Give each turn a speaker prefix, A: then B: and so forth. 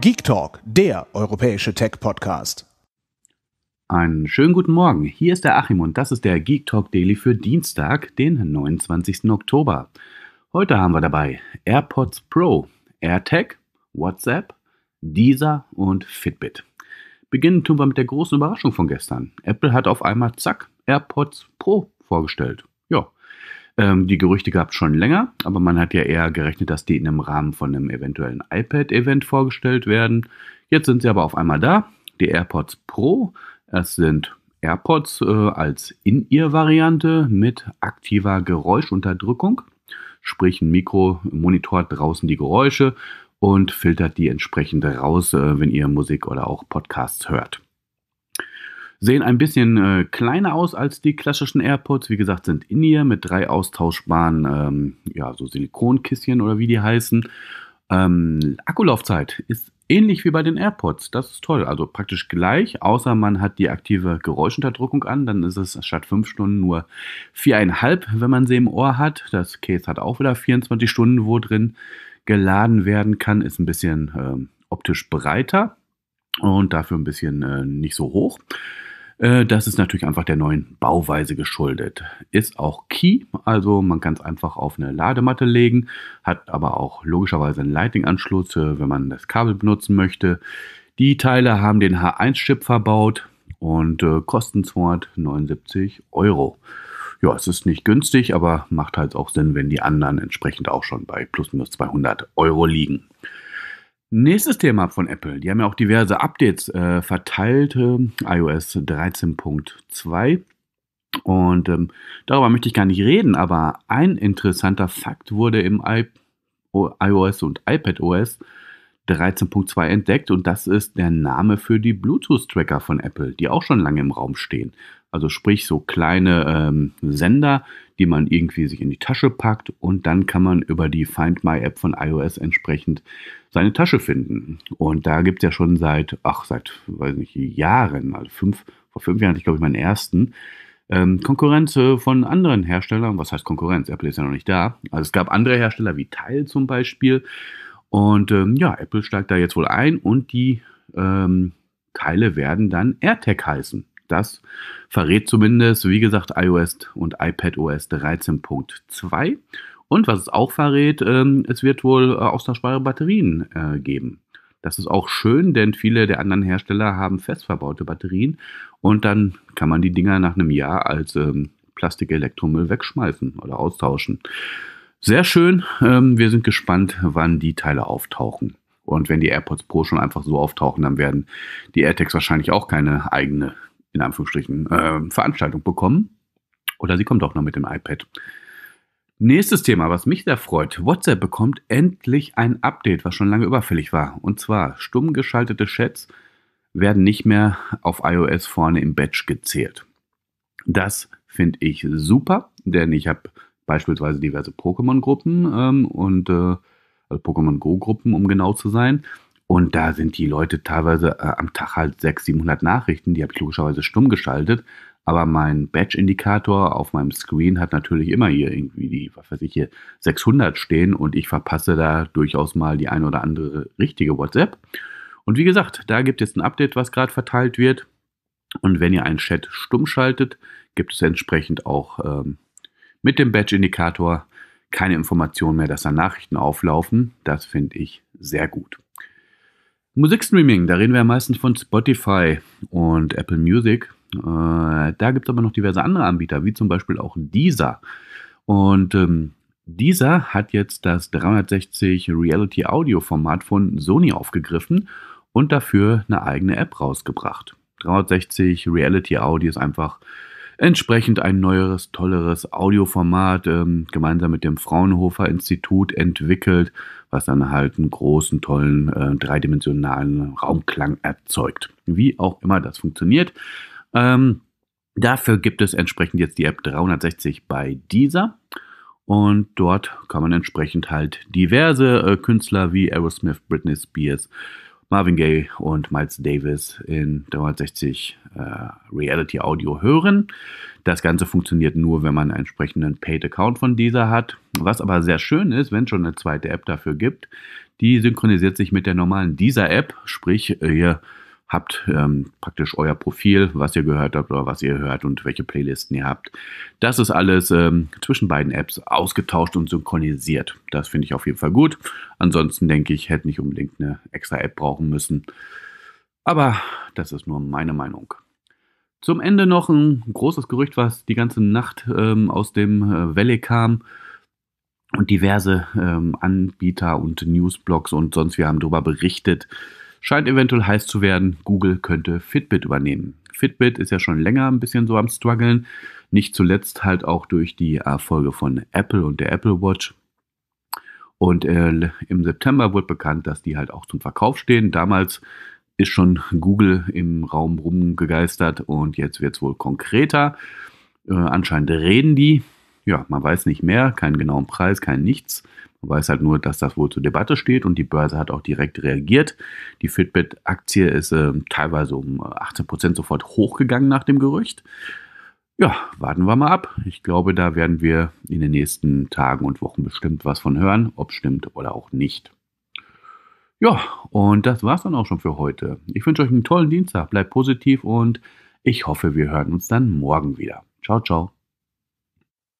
A: Geek Talk, der europäische Tech-Podcast. Einen schönen guten Morgen. Hier ist der Achim und das ist der Geek Talk Daily für Dienstag, den 29. Oktober. Heute haben wir dabei AirPods Pro, AirTag, WhatsApp, Deezer und Fitbit. Beginnen tun wir mit der großen Überraschung von gestern. Apple hat auf einmal, zack, AirPods Pro vorgestellt. Ähm, die Gerüchte gab es schon länger, aber man hat ja eher gerechnet, dass die in einem Rahmen von einem eventuellen iPad-Event vorgestellt werden. Jetzt sind sie aber auf einmal da. Die AirPods Pro, es sind AirPods äh, als In-Ear-Variante mit aktiver Geräuschunterdrückung. Sprich, ein Mikro monitort draußen die Geräusche und filtert die entsprechend raus, äh, wenn ihr Musik oder auch Podcasts hört. Sehen ein bisschen äh, kleiner aus als die klassischen AirPods. Wie gesagt, sind in ihr mit drei austauschbaren, ähm, ja, so Silikonkisschen oder wie die heißen. Ähm, Akkulaufzeit ist ähnlich wie bei den AirPods. Das ist toll. Also praktisch gleich, außer man hat die aktive Geräuschunterdrückung an. Dann ist es statt 5 Stunden nur 4,5, wenn man sie im Ohr hat. Das Case hat auch wieder 24 Stunden, wo drin geladen werden kann. Ist ein bisschen ähm, optisch breiter und dafür ein bisschen äh, nicht so hoch. Äh, das ist natürlich einfach der neuen Bauweise geschuldet. Ist auch Key, also man kann es einfach auf eine Ladematte legen, hat aber auch logischerweise einen Lightning-Anschluss, äh, wenn man das Kabel benutzen möchte. Die Teile haben den H1-Chip verbaut und äh, kosten 279 Euro. Ja, es ist nicht günstig, aber macht halt auch Sinn, wenn die anderen entsprechend auch schon bei plus minus 200 Euro liegen. Nächstes Thema von Apple. Die haben ja auch diverse Updates äh, verteilt, äh, iOS 13.2. Und ähm, darüber möchte ich gar nicht reden, aber ein interessanter Fakt wurde im I iOS und iPadOS 13.2 entdeckt und das ist der Name für die Bluetooth-Tracker von Apple, die auch schon lange im Raum stehen. Also sprich so kleine ähm, Sender, die man irgendwie sich in die Tasche packt und dann kann man über die Find My App von iOS entsprechend seine Tasche finden. Und da gibt es ja schon seit, ach, seit, weiß nicht, Jahren, also fünf, vor fünf Jahren hatte ich glaube ich meinen ersten, ähm, Konkurrenz äh, von anderen Herstellern. Was heißt Konkurrenz? Apple ist ja noch nicht da. Also es gab andere Hersteller wie Teil zum Beispiel und ähm, ja, Apple steigt da jetzt wohl ein und die ähm, Keile werden dann AirTag heißen. Das verrät zumindest, wie gesagt, iOS und iPadOS 13.2. Und was es auch verrät, ähm, es wird wohl äh, austauschbare Batterien äh, geben. Das ist auch schön, denn viele der anderen Hersteller haben festverbaute Batterien und dann kann man die Dinger nach einem Jahr als ähm, Plastik-Elektromüll wegschmeißen oder austauschen. Sehr schön. Ähm, wir sind gespannt, wann die Teile auftauchen. Und wenn die AirPods Pro schon einfach so auftauchen, dann werden die AirTags wahrscheinlich auch keine eigene, in Anführungsstrichen, äh, Veranstaltung bekommen. Oder sie kommt auch noch mit dem iPad. Nächstes Thema, was mich sehr freut. WhatsApp bekommt endlich ein Update, was schon lange überfällig war. Und zwar stumm geschaltete Chats werden nicht mehr auf iOS vorne im Batch gezählt. Das finde ich super, denn ich habe beispielsweise diverse Pokémon-Gruppen ähm, und äh, also Pokémon Go-Gruppen, um genau zu sein. Und da sind die Leute teilweise äh, am Tag halt 600, 700 Nachrichten. Die habe ich logischerweise stumm geschaltet. Aber mein Badge-Indikator auf meinem Screen hat natürlich immer hier irgendwie die, was weiß ich hier, 600 stehen und ich verpasse da durchaus mal die eine oder andere richtige WhatsApp. Und wie gesagt, da gibt es ein Update, was gerade verteilt wird. Und wenn ihr einen Chat stumm schaltet, gibt es entsprechend auch ähm, mit dem badge indikator keine Information mehr, dass da Nachrichten auflaufen. Das finde ich sehr gut. Musikstreaming, da reden wir ja meistens von Spotify und Apple Music. Äh, da gibt es aber noch diverse andere Anbieter, wie zum Beispiel auch dieser. Und ähm, dieser hat jetzt das 360 Reality Audio Format von Sony aufgegriffen und dafür eine eigene App rausgebracht. 360 Reality Audio ist einfach entsprechend ein neueres, tolleres Audioformat ähm, gemeinsam mit dem Fraunhofer Institut entwickelt, was dann halt einen großen, tollen, äh, dreidimensionalen Raumklang erzeugt. Wie auch immer das funktioniert. Ähm, dafür gibt es entsprechend jetzt die App 360 bei dieser. Und dort kann man entsprechend halt diverse äh, Künstler wie Aerosmith, Britney Spears Marvin Gaye und Miles Davis in 360 äh, Reality Audio hören. Das Ganze funktioniert nur, wenn man einen entsprechenden Paid-Account von dieser hat. Was aber sehr schön ist, wenn es schon eine zweite App dafür gibt, die synchronisiert sich mit der normalen dieser App, sprich, ihr äh, habt ähm, praktisch euer Profil, was ihr gehört habt oder was ihr hört und welche Playlisten ihr habt. Das ist alles ähm, zwischen beiden Apps ausgetauscht und synchronisiert. Das finde ich auf jeden Fall gut. Ansonsten denke ich, hätte nicht unbedingt eine extra App brauchen müssen. Aber das ist nur meine Meinung. Zum Ende noch ein großes Gerücht, was die ganze Nacht ähm, aus dem äh, Valley kam und diverse ähm, Anbieter und Newsblogs und sonst wir haben darüber berichtet, scheint eventuell heiß zu werden. Google könnte Fitbit übernehmen. Fitbit ist ja schon länger ein bisschen so am struggeln, nicht zuletzt halt auch durch die Erfolge von Apple und der Apple Watch. Und äh, im September wurde bekannt, dass die halt auch zum Verkauf stehen. Damals ist schon Google im Raum rumgegeistert und jetzt wird es wohl konkreter. Äh, anscheinend reden die ja, man weiß nicht mehr, keinen genauen Preis, kein nichts. Man weiß halt nur, dass das wohl zur Debatte steht und die Börse hat auch direkt reagiert. Die Fitbit-Aktie ist äh, teilweise um 18% äh, sofort hochgegangen nach dem Gerücht. Ja, warten wir mal ab. Ich glaube, da werden wir in den nächsten Tagen und Wochen bestimmt was von hören, ob stimmt oder auch nicht. Ja, und das war's dann auch schon für heute. Ich wünsche euch einen tollen Dienstag, bleibt positiv und ich hoffe, wir hören uns dann morgen wieder. Ciao, ciao